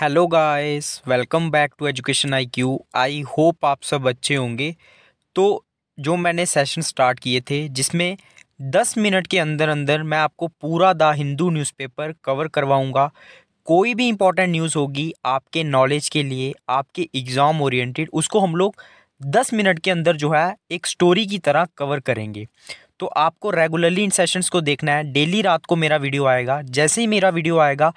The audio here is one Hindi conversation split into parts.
hello guys welcome back to education IQ I hope आप सब अच्छे होंगे तो जो मैंने सेशन स्टार्ट किए थे जिसमें दस मिनट के अंदर अंदर मैं आपको पूरा द हिंदू न्यूज़पेपर कवर करवाऊंगा कोई भी इम्पोर्टेंट न्यूज़ होगी आपके नॉलेज के लिए आपके एग्ज़ाम ओरिएंटेड उसको हम लोग दस मिनट के अंदर जो है एक स्टोरी की तरह कवर करेंगे तो आपको रेगुलरली इन सेशंस को देखना है डेली रात को मेरा वीडियो आएगा जैसे ही मेरा वीडियो आएगा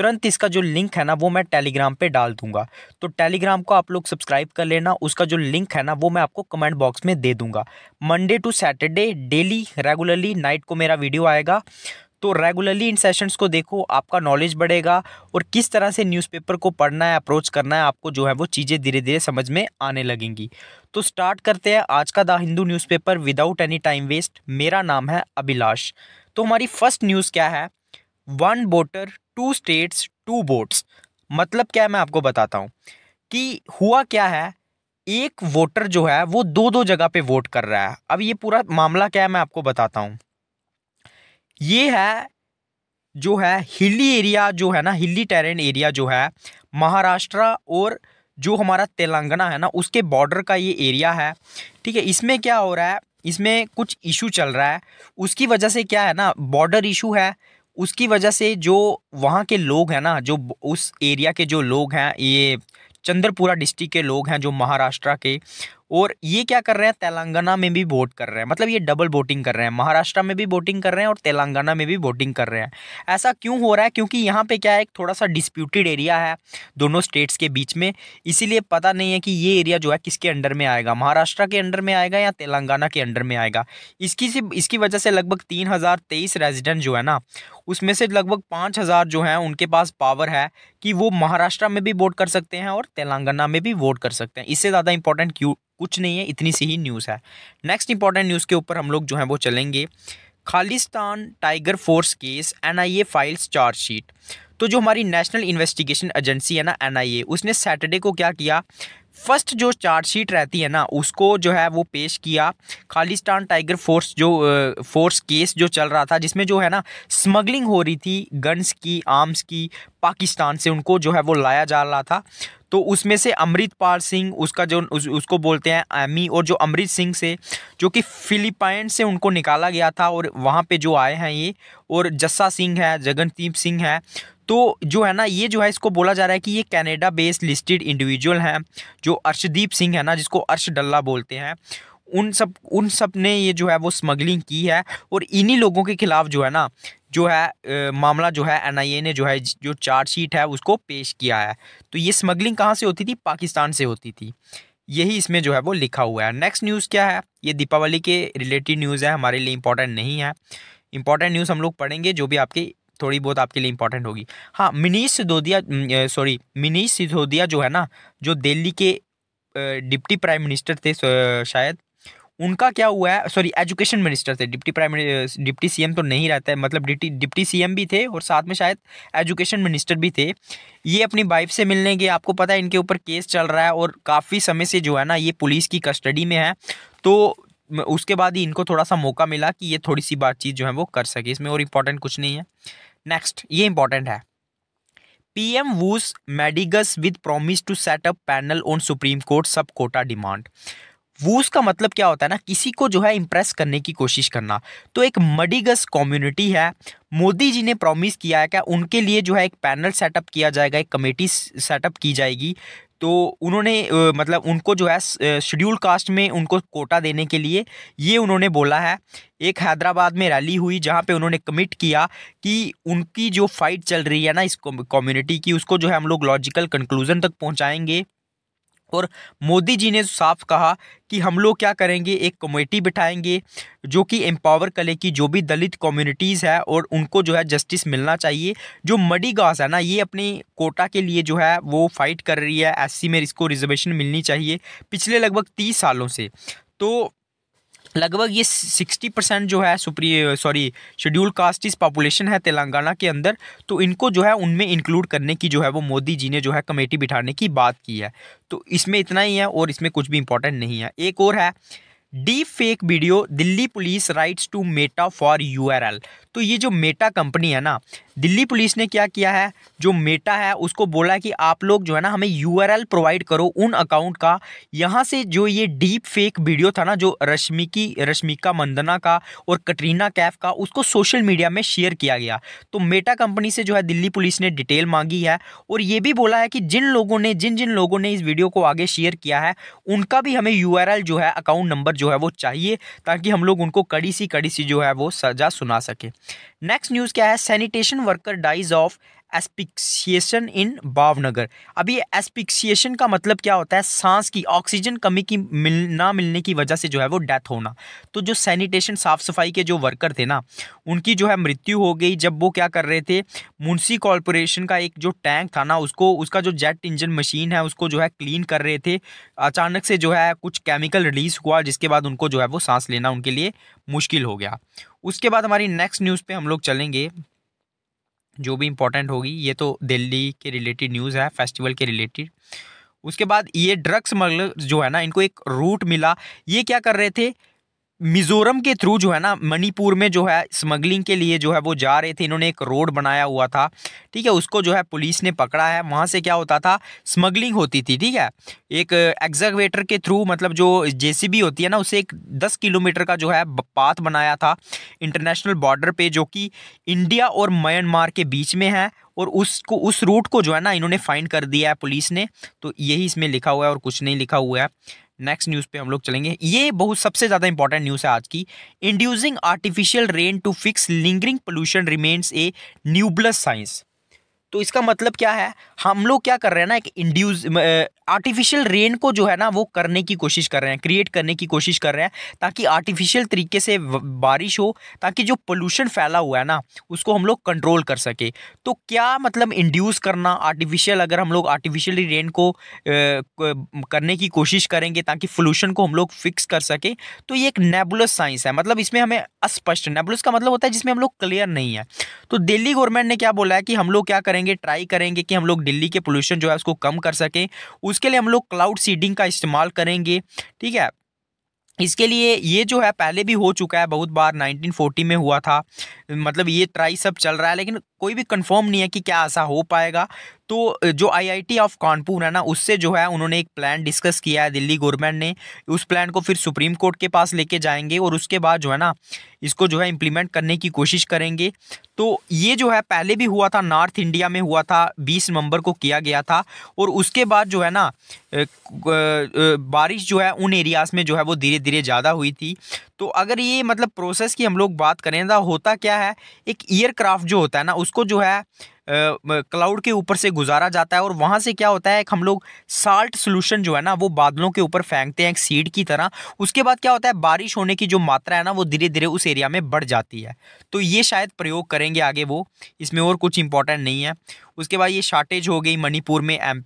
तुरंत इसका जो लिंक है ना वो मैं टेलीग्राम पे डाल दूंगा तो टेलीग्राम को आप लोग सब्सक्राइब कर लेना उसका जो लिंक है ना वो मैं आपको कमेंट बॉक्स में दे दूंगा Monday to Saturday daily regularly night को मेरा वीडियो आएगा तो रेगुलरली इन सेशंस को देखो आपका नॉलेज बढ़ेगा और किस तरह से न्यूज़पेपर को पढ़ना है अप्रोच करना है आपको जो है वो चीज़ें धीरे धीरे समझ में आने लगेंगी तो स्टार्ट करते हैं आज का the Hindu newspaper without any time waste मेरा नाम है अभिलाष तो हमारी फर्स्ट न्यूज़ क्या है one voter two states two votes मतलब क्या है मैं आपको बताता हूँ कि हुआ क्या है एक वोटर जो है वो दो दो जगह पे वोट कर रहा है अब ये पूरा मामला क्या है मैं आपको बताता हूँ ये है जो है हिली एरिया जो है ना हिली टेरेन एरिया जो है महाराष्ट्र और जो हमारा तेलंगाना है ना उसके बॉर्डर का ये एरिया है ठीक है इसमें क्या हो रहा है इसमें कुछ इशू चल रहा है उसकी वजह से क्या है ना बॉर्डर इशू है उसकी वजह से जो वहाँ के लोग हैं ना जो उस एरिया के जो लोग हैं ये चंद्रपुरा डिस्ट्रिक्ट के लोग हैं जो महाराष्ट्र के और ये क्या कर रहे हैं तेलंगाना में भी वोट कर रहे हैं मतलब ये डबल वोटिंग कर रहे हैं महाराष्ट्र में भी वोटिंग कर रहे हैं और तेलंगाना में भी वोटिंग कर रहे हैं ऐसा क्यों हो रहा है क्योंकि यहाँ पे क्या है एक थोड़ा सा डिस्प्यूटेड एरिया है दोनों स्टेट्स के बीच में इसीलिए पता नहीं है कि ये एरिया जो है किसके अंडर में आएगा महाराष्ट्र के अंडर में आएगा या तेलंगाना के अंडर में आएगा इसकी से इसकी वजह से लगभग तीन हज़ार तेईस रेजिडेंट जो है ना उसमें से लगभग पाँच हज़ार जो हैं उनके पास पावर है कि वो महाराष्ट्र में भी वोट कर सकते हैं और तेलंगाना में भी वोट कर सकते हैं इससे ज़्यादा इंपॉर्टेंट क्यों कुछ नहीं है इतनी सी ही न्यूज़ है नेक्स्ट इंपॉर्टेंट न्यूज़ के ऊपर हम लोग जो है वो चलेंगे Khalistan tiger force case NIA files chargesheet तो जो हमारी नेशनल इन्वेस्टिगेशन एजेंसी है ना एनआईए उसने सैटरडे को क्या किया फर्स्ट जो चार्जशीट रहती है ना उसको जो है वो पेश किया खालिस्तान टाइगर फोर्स जो फोर्स केस जो चल रहा था जिसमें जो है ना स्मगलिंग हो रही थी गन्स की आर्म्स की पाकिस्तान से उनको जो है वो लाया जा रहा था तो उसमें से अमृतपाल सिंह उसका जो उस, उसको बोलते हैं एमी और जो अमृत सिंह से जो कि फिलीपाइन से उनको निकाला गया था और वहाँ पे जो आए हैं ये और जस्सा सिंह है जगनदीप सिंह है तो जो है ना ये जो है इसको बोला जा रहा है कि ये कैनेडा बेस्ड लिस्टेड इंडिविजुअल हैं जो अर्शदीप सिंह है ना जिसको अर्श डल्ला बोलते हैं उन सब उन सब ने ये जो है वो स्मगलिंग की है और इन्हीं लोगों के खिलाफ जो है ना जो है आ, मामला जो है एनआईए ने जो है जो चार्जशीट है उसको पेश किया है तो ये स्मगलिंग कहाँ से होती थी पाकिस्तान से होती थी यही इसमें जो है वो लिखा हुआ है नेक्स्ट न्यूज़ क्या है ये दीपावली के रिलेटेड न्यूज़ है हमारे लिए इंपॉर्टेंट नहीं है इंपॉर्टेंट न्यूज़ हम लोग पढ़ेंगे जो भी आपके थोड़ी बहुत आपके लिए इंपॉर्टेंट होगी हाँ मिनीश सिसोदिया सॉरी मिनीश सिसोदिया जो है ना जो दिल्ली के डिप्टी प्राइम मिनिस्टर थे शायद उनका क्या हुआ है सॉरी एजुकेशन मिनिस्टर थे डिप्टी प्राइम डिप्टी सीएम तो नहीं रहता है मतलब डिप्टी डिप्टी सीएम भी थे और साथ में शायद एजुकेशन मिनिस्टर भी थे ये अपनी वाइफ से मिलने गए आपको पता है इनके ऊपर केस चल रहा है और काफ़ी समय से जो है ना ये पुलिस की कस्टडी में है तो उसके बाद ही इनको थोड़ा सा मौका मिला कि ये थोड़ी सी बातचीत जो है वो कर सके इसमें और इम्पॉर्टेंट कुछ नहीं है नेक्स्ट ये इंपॉर्टेंट है PM woos Madigas with promise to set up panel on Supreme Court sub quota demand वूस का मतलब क्या होता है ना किसी को जो है इम्प्रेस करने की कोशिश करना तो एक मडीगस कम्युनिटी है मोदी जी ने प्रॉमिस किया है कि उनके लिए जो है एक पैनल सेटअप किया जाएगा एक कमेटी सेटअप की जाएगी तो उन्होंने मतलब उनको जो है शेड्यूल कास्ट में उनको कोटा देने के लिए ये उन्होंने बोला है एक हैदराबाद में रैली हुई जहाँ पे उन्होंने कमिट किया कि उनकी जो फाइट चल रही है ना इस कम्युनिटी की उसको जो है हम लोग लॉजिकल कंक्लूज़न तक पहुँचाएंगे और मोदी जी ने साफ कहा कि हम लोग क्या करेंगे एक कमेटी बिठाएंगे जो कि एम्पावर करे कि जो भी दलित कम्युनिटीज़ है और उनको जो है जस्टिस मिलना चाहिए जो मडी गास है ना ये अपनी कोटा के लिए जो है वो फाइट कर रही है एससी में इसको रिजर्वेशन मिलनी चाहिए पिछले लगभग तीस सालों से तो लगभग ये सिक्सटी परसेंट जो है सुप्री सॉरी शेड्यूल कास्ट इस पॉपुलेशन है तेलंगाना के अंदर तो इनको जो है उनमें इंक्लूड करने की जो है वो मोदी जी ने जो है कमेटी बिठाने की बात की है तो इसमें इतना ही है और इसमें कुछ भी इंपॉर्टेंट नहीं है एक और है deep fake video Delhi police writes to Meta for you तो ये जो मेटा कंपनी है ना दिल्ली पुलिस ने क्या किया है जो मेटा है उसको बोला है कि आप लोग जो है ना हमें यू प्रोवाइड करो उन अकाउंट का यहाँ से जो ये डीप फेक वीडियो था ना जो रश्मि की रश्मिका मंदना का और कटरीना कैफ का उसको सोशल मीडिया में शेयर किया गया तो मेटा कंपनी से जो है दिल्ली पुलिस ने डिटेल मांगी है और ये भी बोला है कि जिन लोगों ने जिन जिन लोगों ने इस वीडियो को आगे शेयर किया है उनका भी हमें यू जो है अकाउंट नंबर जो है वो चाहिए ताकि हम लोग उनको कड़ी सी कड़ी सी जो है वो सजा सुना सके नेक्स्ट न्यूज़ क्या है sanitation worker dies of asphyxiation in Bhavnagar अभी एस्पिक्सिएशन का मतलब क्या होता है सांस की ऑक्सीजन कमी की मिल ना मिलने की वजह से जो है वो डेथ होना तो जो सैनिटेशन साफ़ सफाई के जो वर्कर थे ना उनकी जो है मृत्यु हो गई जब वो क्या कर रहे थे मुंशी कॉरपोरेशन का एक जो टैंक था ना उसको उसका जो जेट इंजन मशीन है उसको जो है क्लीन कर रहे थे अचानक से जो है कुछ केमिकल रिलीज़ हुआ जिसके बाद उनको जो है वो सांस लेना उनके लिए मुश्किल हो गया उसके बाद हमारी नेक्स्ट न्यूज़ पर हम लोग चलेंगे जो भी इंपॉर्टेंट होगी ये तो दिल्ली के रिलेटेड न्यूज़ है फेस्टिवल के रिलेटेड उसके बाद ये ड्रग्स मगलर जो है ना इनको एक रूट मिला ये क्या कर रहे थे मिजोरम के थ्रू जो है ना मणिपुर में जो है स्मगलिंग के लिए जो है वो जा रहे थे इन्होंने एक रोड बनाया हुआ था ठीक है उसको जो है पुलिस ने पकड़ा है वहाँ से क्या होता था स्मगलिंग होती थी ठीक है एक एग्जैक्वेटर के थ्रू मतलब जो जेसीबी होती है ना उसे एक दस किलोमीटर का जो है पाथ बनाया था इंटरनेशनल बॉर्डर पर जो कि इंडिया और म्यांमार के बीच में है और उसको उस रूट को जो है ना इन्होंने फाइंड कर दिया है पुलिस ने तो यही इसमें लिखा हुआ है और कुछ नहीं लिखा हुआ है नेक्स्ट न्यूज़ पे हम लोग चलेंगे ये बहुत सबसे ज़्यादा इंपॉर्टेंट न्यूज़ है आज की inducing artificial rain to fix lingering pollution remains a nebulous science तो इसका मतलब क्या है हम लोग क्या कर रहे हैं ना एक इंड्यूज आर्टिफिशियल रेन को जो है ना वो करने की कोशिश कर रहे हैं क्रिएट करने की कोशिश कर रहे हैं ताकि आर्टिफिशियल तरीके से बारिश हो ताकि जो पोल्यूशन फैला हुआ है ना उसको हम लोग कंट्रोल कर सके तो क्या मतलब इंड्यूस करना आर्टिफिशियल अगर हम लोग आर्टिफिशियली रेन को करने की कोशिश करेंगे ताकि पोल्यूशन को हम लोग फिक्स कर सके तो ये एक नेबुलस साइंस है मतलब इसमें हमें अस्पष्ट नेबुलस का मतलब होता है जिसमें हम लोग क्लियर नहीं है तो दिल्ली गवर्नमेंट ने क्या बोला है कि हम लोग क्या करेंगे ट्राई करेंगे कि हम लोग दिल्ली के पोल्यूशन जो है उसको कम कर सकें उसके लिए हम लोग क्लाउड सीडिंग का इस्तेमाल करेंगे ठीक है इसके लिए ये जो है पहले भी हो चुका है बहुत बार 1940 में हुआ था मतलब ये ट्राई सब चल रहा है लेकिन कोई भी कंफर्म नहीं है कि क्या ऐसा हो पाएगा तो जो आईआईटी ऑफ कानपुर है ना उससे जो है उन्होंने एक प्लान डिस्कस किया है दिल्ली गवर्नमेंट ने उस प्लान को फिर सुप्रीम कोर्ट के पास लेके जाएंगे और उसके बाद जो है ना इसको जो है इम्प्लीमेंट करने की कोशिश करेंगे तो ये जो है पहले भी हुआ था नॉर्थ इंडिया में हुआ था बीस नवंबर को किया गया था और उसके बाद जो है ना बारिश जो है उन एरियाज़ में जो है वो धीरे धीरे ज़्यादा हुई थी तो अगर ये मतलब प्रोसेस की हम लोग बात करें तो होता क्या है एक एयरक्राफ्ट जो होता है ना उसको जो है क्लाउड के ऊपर से गुजारा जाता है और वहाँ से क्या होता है एक हम लोग साल्ट सोल्यूशन जो है ना वो बादलों के ऊपर फेंकते हैं एक सीड की तरह उसके बाद क्या होता है बारिश होने की जो मात्रा है ना वो धीरे धीरे उस एरिया में बढ़ जाती है तो ये शायद प्रयोग करेंगे आगे वो इसमें और कुछ इंपॉर्टेंट नहीं है उसके बाद ये शार्टेज हो गई मणिपुर में एम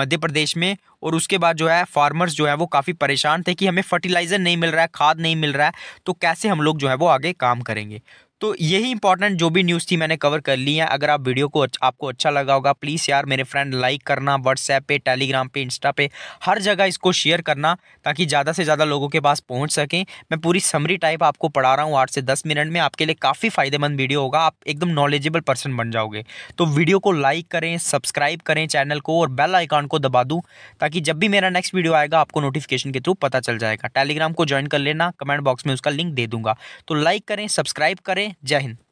मध्य प्रदेश में और उसके बाद जो है फार्मर्स जो है वो काफ़ी परेशान थे कि हमें फर्टिलाइज़र नहीं मिल रहा है खाद नहीं मिल रहा है तो कैसे हम लोग जो है वो आगे काम करेंगे तो यही इंपॉर्टेंट जो भी न्यूज़ थी मैंने कवर कर ली है अगर आप वीडियो को अच्छा, आपको अच्छा लगा होगा प्लीज़ यार मेरे फ्रेंड लाइक करना व्हाट्सएप पे टेलीग्राम पे इंस्टा पे हर जगह इसको शेयर करना ताकि ज़्यादा से ज़्यादा लोगों के पास पहुंच सकें मैं पूरी समरी टाइप आपको पढ़ा रहा हूँ आठ से दस मिनट में आपके लिए काफ़ी फ़ायदेमंद वीडियो होगा आप एकदम नॉलेजेबल पर्सन बन जाओगे तो वीडियो को लाइक करें सब्सक्राइब करें चैनल को और बेल आइकॉन को दबा दूँ ताकि जब भी मेरा नेक्स्ट वीडियो आएगा आपको नोटिफिकेशन के थ्रू पता चल जाएगा टेलीग्राम को ज्वाइन कर लेना कमेंट बॉक्स में उसका लिंक दे दूंगा तो लाइक करें सब्सक्राइब करें जय हिंद